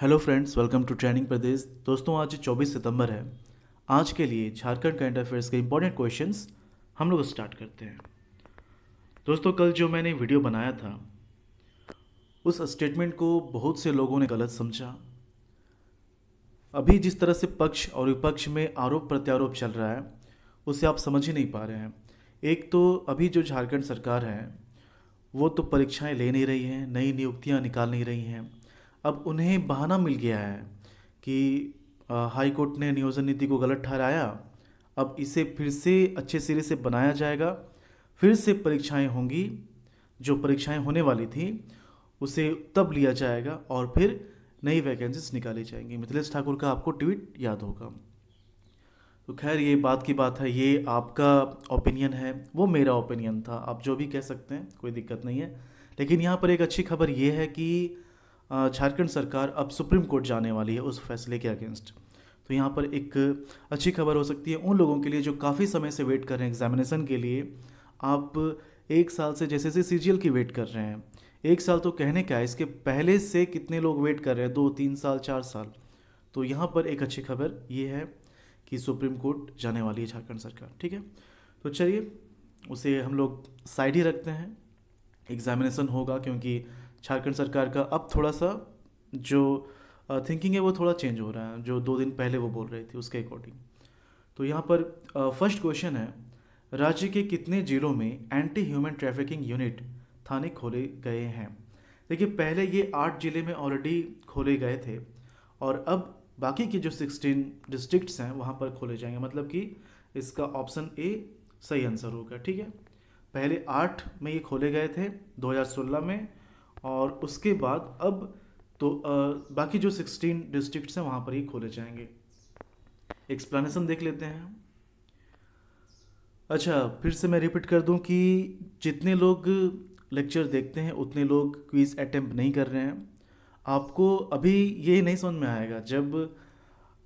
hello friends welcome to training प्रदेश दोस्तों आज 24 सितंबर है आज के लिए झारखंड करंट अफेयर्स के इंपॉर्टेंट क्वेश्चंस हम लोग स्टार्ट करते हैं दोस्तों कल जो मैंने वीडियो बनाया था उस स्टेटमेंट को बहुत से लोगों ने गलत समझा अभी जिस तरह से पक्ष और विपक्ष में आरोप प्रत्यारोप चल रहा है उसे आप समझ ही नहीं पा रहे हैं एक तो अभी जो झारखंड सरकार है वो तो परीक्षाएँ ले नहीं रही हैं नई नियुक्तियाँ निकाल नहीं रही हैं अब उन्हें बहाना मिल गया है कि हाई कोर्ट ने नियोजन नीति को गलत ठहराया अब इसे फिर से अच्छे सिरे से बनाया जाएगा फिर से परीक्षाएं होंगी जो परीक्षाएं होने वाली थी उसे तब लिया जाएगा और फिर नई वैकेंसीज निकाली जाएंगी मिथिलेश ठाकुर का आपको ट्वीट याद होगा तो खैर ये बात की बात है ये आपका ओपिनियन है वो मेरा ओपिनियन था आप जो भी कह सकते हैं कोई दिक्कत नहीं है लेकिन यहाँ पर एक अच्छी खबर ये है कि झारखंड सरकार अब सुप्रीम कोर्ट जाने वाली है उस फैसले के अगेंस्ट तो यहाँ पर एक अच्छी खबर हो सकती है उन लोगों के लिए जो काफ़ी समय से वेट कर रहे हैं एग्जामिनेशन के लिए आप एक साल से जैसे जैसे सी की वेट कर रहे हैं एक साल तो कहने का है इसके पहले से कितने लोग वेट कर रहे हैं दो तीन साल चार साल तो यहाँ पर एक अच्छी खबर ये है कि सुप्रीम कोर्ट जाने वाली है झारखंड सरकार ठीक है तो चलिए उसे हम लोग साइड ही रखते हैं एग्जामिनेशन होगा क्योंकि झारखंड सरकार का अब थोड़ा सा जो थिंकिंग है वो थोड़ा चेंज हो रहा है जो दो दिन पहले वो बोल रही थी उसके अकॉर्डिंग तो यहाँ पर फर्स्ट क्वेश्चन है राज्य के कितने जिलों में एंटी ह्यूमन ट्रैफिकिंग यूनिट थाने खोले गए हैं देखिए पहले ये आठ ज़िले में ऑलरेडी खोले गए थे और अब बाकी के जो सिक्सटीन डिस्ट्रिक्ट्स हैं वहाँ पर खोले जाएंगे मतलब कि इसका ऑप्शन ए सही आंसर होगा ठीक है पहले आठ में ये खोले गए थे 2016 में और उसके बाद अब तो आ, बाकी जो सिक्सटीन डिस्ट्रिक्ट हैं वहाँ पर ही खोले जाएंगे एक्सप्लेनेशन देख लेते हैं अच्छा फिर से मैं रिपीट कर दूं कि जितने लोग लेक्चर देखते हैं उतने लोग क्विज़ अटैम्प्ट नहीं कर रहे हैं आपको अभी ये नहीं समझ में आएगा जब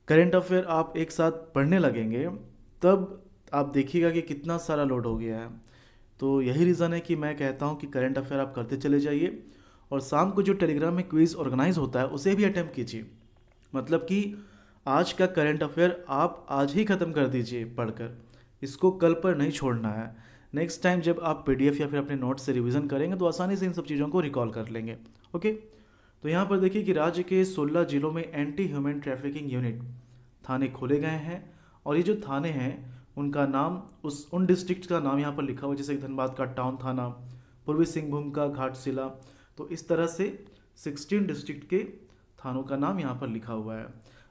करेंट अफेयर आप एक साथ पढ़ने लगेंगे तब आप देखिएगा कि कितना सारा लोड हो गया है तो यही रीज़न है कि मैं कहता हूँ कि करेंट अफेयर आप करते चले जाइए और शाम को जो टेलीग्राम में क्विज़ ऑर्गेनाइज होता है उसे भी अटैम्प्ट कीजिए मतलब कि आज का करंट अफेयर आप आज ही ख़त्म कर दीजिए पढ़कर इसको कल पर नहीं छोड़ना है नेक्स्ट टाइम जब आप पी या फिर अपने नोट से रिविजन करेंगे तो आसानी से इन सब चीज़ों को रिकॉल कर लेंगे ओके तो यहाँ पर देखिए कि राज्य के 16 जिलों में एंटी ह्यूमन ट्रैफिकिंग यूनिट थाने खोले गए हैं और ये जो थाने हैं उनका नाम उस उन डिस्ट्रिक्ट का नाम यहाँ पर लिखा हुआ जैसे धनबाद का टाउन थाना पूर्वी सिंहभूम का घाटशिला तो इस तरह से सिक्सटीन डिस्ट्रिक्ट के थानों का नाम यहाँ पर लिखा हुआ है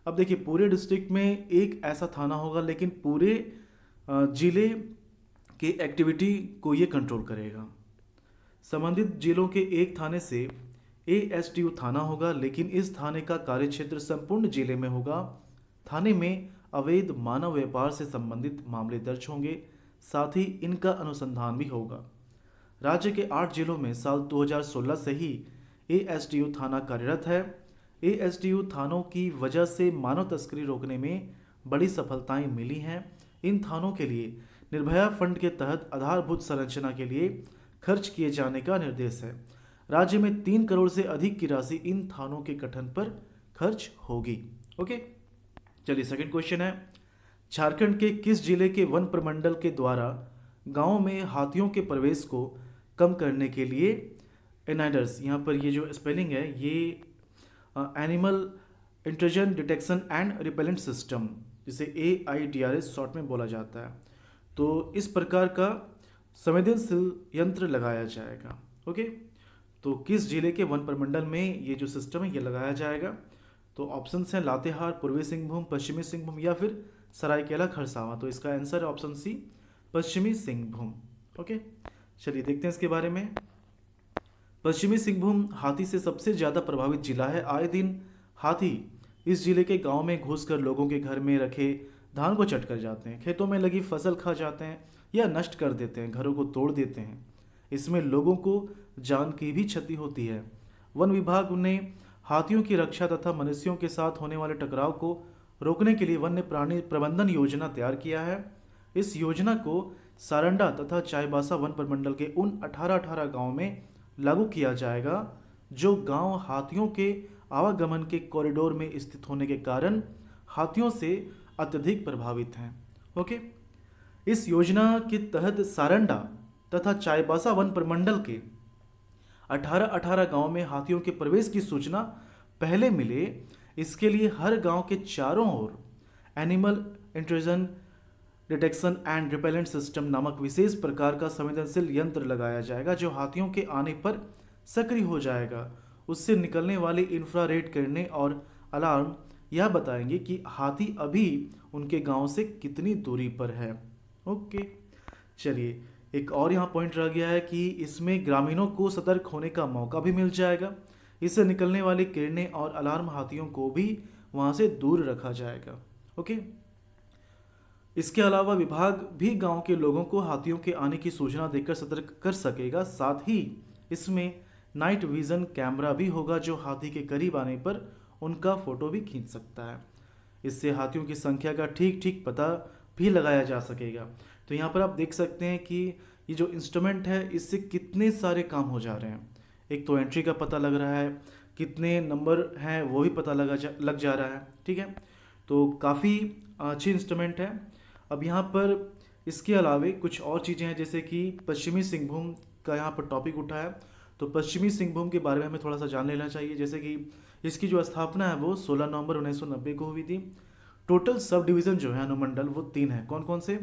अब देखिए पूरे डिस्ट्रिक्ट में एक ऐसा थाना होगा लेकिन पूरे ज़िले के एक्टिविटी को ये कंट्रोल करेगा संबंधित जिलों के एक थाने से ए एस टी यू थाना होगा लेकिन इस थाने का कार्य क्षेत्र संपूर्ण जिले में होगा थाने में अवैध मानव व्यापार से संबंधित मामले दर्ज होंगे साथ ही इनका अनुसंधान भी होगा राज्य के आठ जिलों में साल 2016 से ही ए थाना कार्यरत है ए थानों की वजह से मानव तस्करी रोकने में बड़ी सफलताएं मिली हैं इन थानों के लिए निर्भया फंड के तहत आधारभूत संरचना के लिए खर्च किए जाने का निर्देश है राज्य में तीन करोड़ से अधिक की राशि इन थानों के गठन पर खर्च होगी ओके चलिए सेकंड क्वेश्चन है झारखंड के किस जिले के वन प्रमंडल के द्वारा गांव में हाथियों के प्रवेश को कम करने के लिए एनाइडर्स यहाँ पर ये जो स्पेलिंग है ये animal intrusion detection and repellent system जिसे A I D R S short में बोला जाता है तो इस प्रकार का संवेदनशील यंत्र लगाया जाएगा ओके तो किस जिले के वन प्रमंडल में ये जो सिस्टम है ये लगाया जाएगा तो ऑप्शन हैं लातेहार पूर्वी सिंहभूम पश्चिमी सिंहभूम या फिर सरायकेला खरसावा तो इसका आंसर है ऑप्शन सी पश्चिमी सिंहभूम ओके चलिए देखते हैं इसके बारे में पश्चिमी सिंहभूम हाथी से सबसे ज़्यादा प्रभावित जिला है आए दिन हाथी इस जिले के गांव में घुसकर लोगों के घर में रखे धान को चट कर जाते हैं खेतों में लगी फसल खा जाते हैं या नष्ट कर देते हैं घरों को तोड़ देते हैं इसमें लोगों को जान की भी क्षति होती है वन विभाग ने हाथियों की रक्षा तथा मनुष्यों के साथ होने वाले टकराव को रोकने के लिए वन्य प्राणी प्रबंधन योजना तैयार किया है इस योजना को सारंडा तथा चाईबासा वन प्रमंडल के उन अठारह अठारह गांव में लागू किया जाएगा जो गांव हाथियों के आवागमन के कॉरिडोर में स्थित होने के कारण हाथियों से अत्यधिक प्रभावित हैं ओके इस योजना के तहत सारंडा तथा चाईबासा वन प्रमंडल के 18-18 गांव में हाथियों के प्रवेश की सूचना पहले मिले इसके लिए हर गांव के चारों ओर animal intrusion detection and repellent system नामक विशेष प्रकार का संवेदनशील यंत्र लगाया जाएगा जो हाथियों के आने पर सक्रिय हो जाएगा उससे निकलने वाले इंफ्रारेड किरणें और अलार्म यह बताएंगे कि हाथी अभी उनके गांव से कितनी दूरी पर है ओके चलिए एक और यहाँ पॉइंट रह गया है कि इसमें ग्रामीणों को सतर्क होने का मौका भी मिल जाएगा इससे निकलने वाली किरणें और अलार्म हाथियों को भी वहाँ से दूर रखा जाएगा ओके इसके अलावा विभाग भी गांव के लोगों को हाथियों के आने की सूचना देकर सतर्क कर सकेगा साथ ही इसमें नाइट विजन कैमरा भी होगा जो हाथी के करीब आने पर उनका फोटो भी खींच सकता है इससे हाथियों की संख्या का ठीक ठीक पता भी लगाया जा सकेगा तो यहाँ पर आप देख सकते हैं कि ये जो इंस्ट्रूमेंट है इससे कितने सारे काम हो जा रहे हैं एक तो एंट्री का पता लग रहा है कितने नंबर हैं वो भी पता लगा जा लग जा रहा है ठीक है तो काफ़ी अच्छी इंस्ट्रूमेंट है अब यहाँ पर इसके अलावे कुछ और चीज़ें हैं जैसे कि पश्चिमी सिंहभूम का यहाँ पर टॉपिक उठा है तो पश्चिमी सिंहभूम के बारे में हमें थोड़ा सा जान लेना चाहिए जैसे कि इसकी जो स्थापना है वो 16 नवंबर 1990 को हुई थी टोटल सब डिवीज़न जो है अनुमंडल वो तीन है कौन कौन से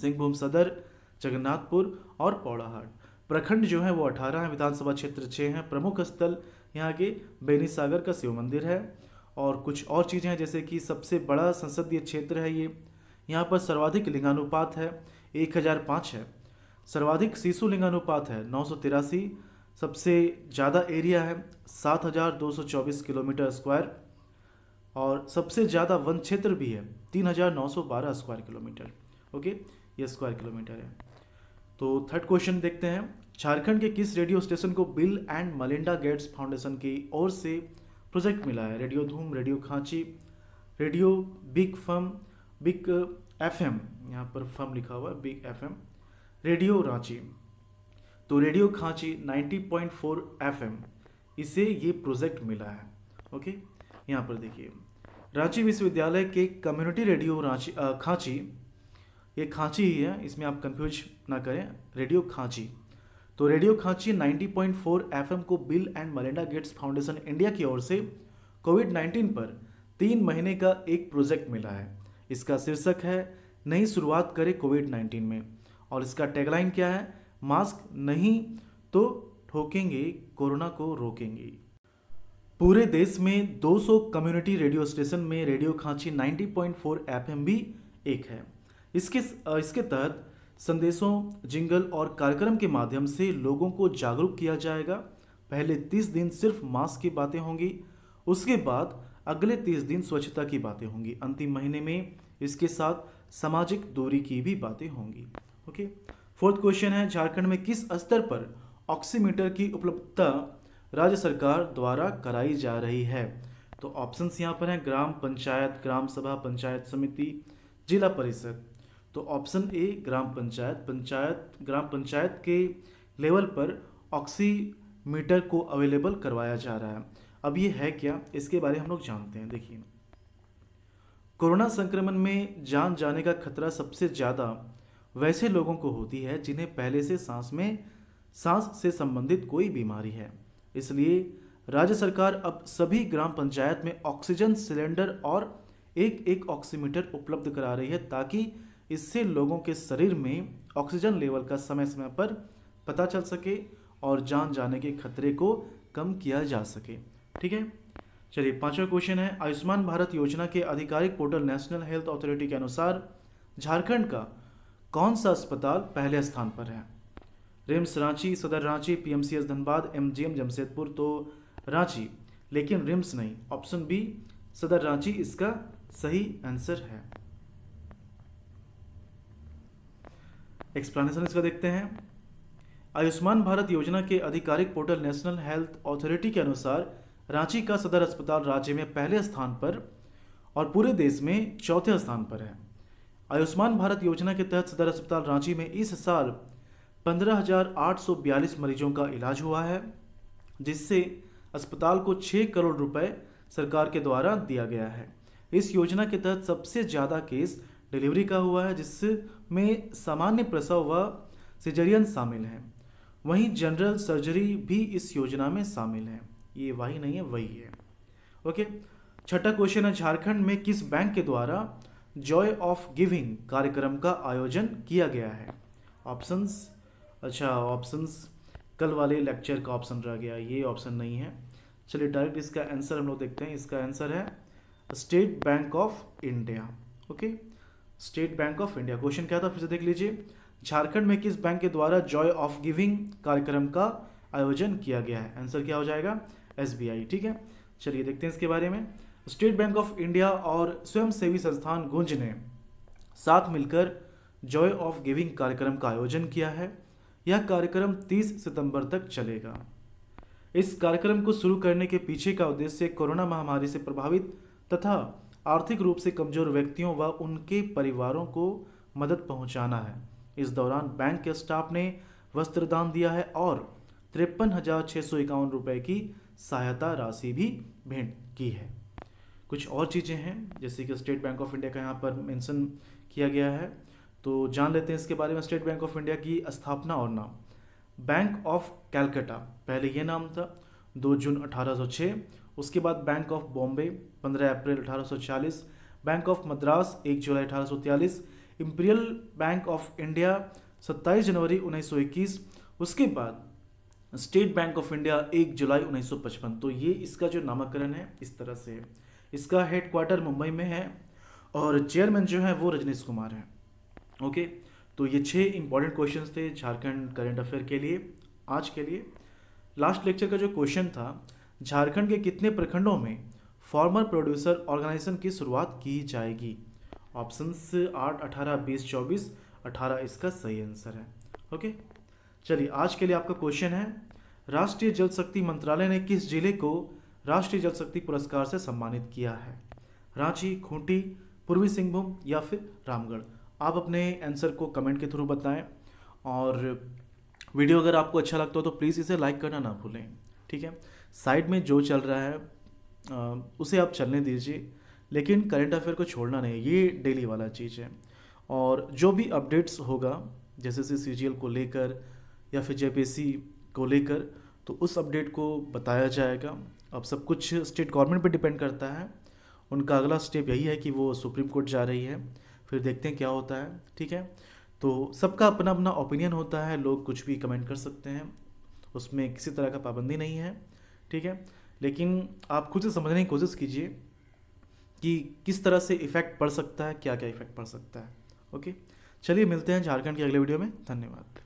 सिंहभूम सदर जगन्नाथपुर और पौड़ाहाट प्रखंड जो है वो अठारह है विधानसभा क्षेत्र छः हैं प्रमुख स्थल यहाँ के बेनी सागर का शिव मंदिर है और कुछ और चीज़ें हैं जैसे कि सबसे बड़ा संसदीय क्षेत्र है ये यहाँ पर सर्वाधिक लिंगानुपात है एक हज़ार पाँच है सर्वाधिक शिशु लिंगानुपात है नौ सौ तिरासी सबसे ज़्यादा एरिया है सात हज़ार दो सौ चौबीस किलोमीटर स्क्वायर और सबसे ज़्यादा वन क्षेत्र भी है तीन हज़ार नौ सौ बारह स्क्वायर किलोमीटर ओके ये स्क्वायर किलोमीटर है तो थर्ड क्वेश्चन देखते हैं झारखंड के किस रेडियो स्टेशन को Bill and Melinda Gates Foundation की ओर से प्रोजेक्ट मिला है radio Dhoom radio Khanchi radio big FM big F M यहाँ पर फर्म लिखा हुआ है big F M radio Ranchi तो रेडियो खांची 90.4 एफएम इसे ये प्रोजेक्ट मिला है ओके यहाँ पर देखिए रांची विश्वविद्यालय के कम्युनिटी रेडियो रांची खांची ये खांची ही है इसमें आप कंफ्यूज ना करें रेडियो खांची तो रेडियो खांची 90.4 एम को Bill and Melinda Gates Foundation India की ओर से कोविड 19 पर तीन महीने का एक प्रोजेक्ट मिला है इसका शीर्षक है नई शुरुआत करें कोविड नाइन्टीन में और इसका टैगलाइन क्या है मास्क नहीं तो ठोकेंगे कोरोना को रोकेंगे पूरे देश में 200 कम्युनिटी रेडियो स्टेशन में रेडियो खांची 90.4 पॉइंट भी एक है इसके इसके तहत संदेशों जिंगल और कार्यक्रम के माध्यम से लोगों को जागरूक किया जाएगा पहले 30 दिन सिर्फ मास्क की बातें होंगी उसके बाद अगले तीस दिन स्वच्छता की बातें होंगी अंतिम महीने में इसके साथ सामाजिक दूरी की भी बातें होंगी ओके फोर्थ क्वेश्चन है झारखंड में किस स्तर पर ऑक्सीमीटर की उपलब्धता राज्य सरकार द्वारा कराई जा रही है तो ऑप्शंस यहाँ पर हैं ग्राम पंचायत ग्राम सभा पंचायत समिति जिला परिषद तो ऑप्शन ए ग्राम पंचायत पंचायत ग्राम पंचायत के लेवल पर ऑक्सीमीटर को अवेलेबल करवाया जा रहा है अब ये है क्या इसके बारे हम लोग जानते हैं देखिए कोरोना संक्रमण में जान जाने का खतरा सबसे ज़्यादा वैसे लोगों को होती है जिन्हें पहले से सांस में सांस से संबंधित कोई बीमारी है इसलिए राज्य सरकार अब सभी ग्राम पंचायत में ऑक्सीजन सिलेंडर और एक एक ऑक्सीमीटर उपलब्ध करा रही है ताकि इससे लोगों के शरीर में ऑक्सीजन लेवल का समय समय पर पता चल सके और जान जाने के खतरे को कम किया जा सके ठीक है चलिए पांचवा क्वेश्चन है आयुष्मान भारत योजना के आधिकारिक पोर्टल नेशनल हेल्थ अथॉरिटी के अनुसार झारखंड का कौन सा अस्पताल पहले स्थान पर है रिम्स रांची सदर रांची पीएमसीएस धनबाद एमजीएम जमशेदपुर तो रांची लेकिन रिम्स नहीं ऑप्शन बी सदर रांची इसका सही आंसर है एक्सप्लेनेशन इसका देखते हैं आयुष्मान भारत योजना के आधिकारिक पोर्टल नेशनल हेल्थ अथॉरिटी के अनुसार रांची का सदर अस्पताल राज्य में पहले स्थान पर और पूरे देश में चौथे स्थान पर है आयुष्मान भारत योजना के तहत सदर अस्पताल रांची में इस साल 15,842 मरीजों का इलाज हुआ है जिससे अस्पताल को 6 करोड़ रुपए सरकार के द्वारा दिया गया है इस योजना के तहत सबसे ज़्यादा केस डिलीवरी का हुआ है जिसमें सामान्य प्रसव व सिजरियन शामिल हैं वहीं जनरल सर्जरी भी इस योजना में शामिल है ये वही नहीं है वही है ओके छठा क्वेश्चन है झारखंड में किस बैंक के द्वारा जॉय ऑफ गिविंग कार्यक्रम का आयोजन किया गया है ऑप्शंस अच्छा ऑप्शंस कल वाले लेक्चर का ऑप्शन रह गया ये ऑप्शन नहीं है चलिए डायरेक्ट इसका आंसर हम लोग देखते हैं इसका आंसर है State Bank of India okay State Bank of India question क्या था फिर से देख लीजिए झारखंड में किस बैंक के द्वारा जॉय ऑफ गिविंग कार्यक्रम का आयोजन किया गया है आंसर क्या हो जाएगा एस ठीक है चलिए देखते हैं इसके बारे में स्टेट बैंक ऑफ इंडिया और स्वयंसेवी संस्थान गुंज ने साथ मिलकर जॉय ऑफ गिविंग कार्यक्रम का आयोजन किया है यह कार्यक्रम 30 सितंबर तक चलेगा इस कार्यक्रम को शुरू करने के पीछे का उद्देश्य कोरोना महामारी से प्रभावित तथा आर्थिक रूप से कमजोर व्यक्तियों व उनके परिवारों को मदद पहुंचाना है इस दौरान बैंक के स्टाफ ने वस्त्रदान दिया है और तिरपन हजार की सहायता राशि भी भेंट की है कुछ और चीज़ें हैं जैसे कि स्टेट बैंक ऑफ इंडिया का यहाँ पर मेंशन किया गया है तो जान लेते हैं इसके बारे में स्टेट बैंक ऑफ इंडिया की स्थापना और नाम बैंक ऑफ कैलकाटा पहले ये नाम था 2 जून 1806 उसके बाद बैंक ऑफ बॉम्बे 15 अप्रैल 1840 बैंक ऑफ मद्रास 1 जुलाई अठारह इंपीरियल बैंक ऑफ इंडिया 27 जनवरी 1921 उसके बाद स्टेट बैंक ऑफ इंडिया एक जुलाई 1955 तो ये इसका जो नामकरण है इस तरह से इसका हेड क्वार्टर मुंबई में है और चेयरमैन जो है वो रजनीश कुमार हैं ओके तो ये छः इंपॉर्टेंट क्वेश्चन थे झारखंड करेंट अफेयर के लिए आज के लिए लास्ट लेक्चर का जो क्वेश्चन था झारखंड के कितने प्रखंडों में फॉर्मर प्रोड्यूसर ऑर्गेनाइजेशन की शुरुआत की जाएगी ऑप्शंस आठ अठारह बीस चौबीस अठारह इसका सही आंसर है ओके चलिए आज के लिए आपका क्वेश्चन है राष्ट्रीय जल शक्ति मंत्रालय ने किस जिले को राष्ट्रीय जल शक्ति पुरस्कार से सम्मानित किया है रांची खूंटी पूर्वी सिंहभूम या फिर रामगढ़ आप अपने आंसर को कमेंट के थ्रू बताएं और वीडियो अगर आपको अच्छा लगता हो तो प्लीज़ इसे लाइक करना ना भूलें ठीक है साइड में जो चल रहा है उसे आप चलने दीजिए लेकिन करंट अफेयर को छोड़ना नहीं ये डेली वाला चीज़ है और जो भी अपडेट्स होगा जैसे सी सी को लेकर या फिर जेपीसी को लेकर तो उस अपडेट को बताया जाएगा अब सब कुछ स्टेट गवर्नमेंट पर डिपेंड करता है उनका अगला स्टेप यही है कि वो सुप्रीम कोर्ट जा रही है फिर देखते हैं क्या होता है ठीक है तो सबका अपना अपना ओपिनियन होता है लोग कुछ भी कमेंट कर सकते हैं उसमें किसी तरह का पाबंदी नहीं है ठीक है लेकिन आप खुद से समझने की कोशिश कीजिए कि किस तरह से इफ़ेक्ट पड़ सकता है क्या क्या इफ़ेक्ट पड़ सकता है ओके चलिए मिलते हैं झारखंड की अगले वीडियो में धन्यवाद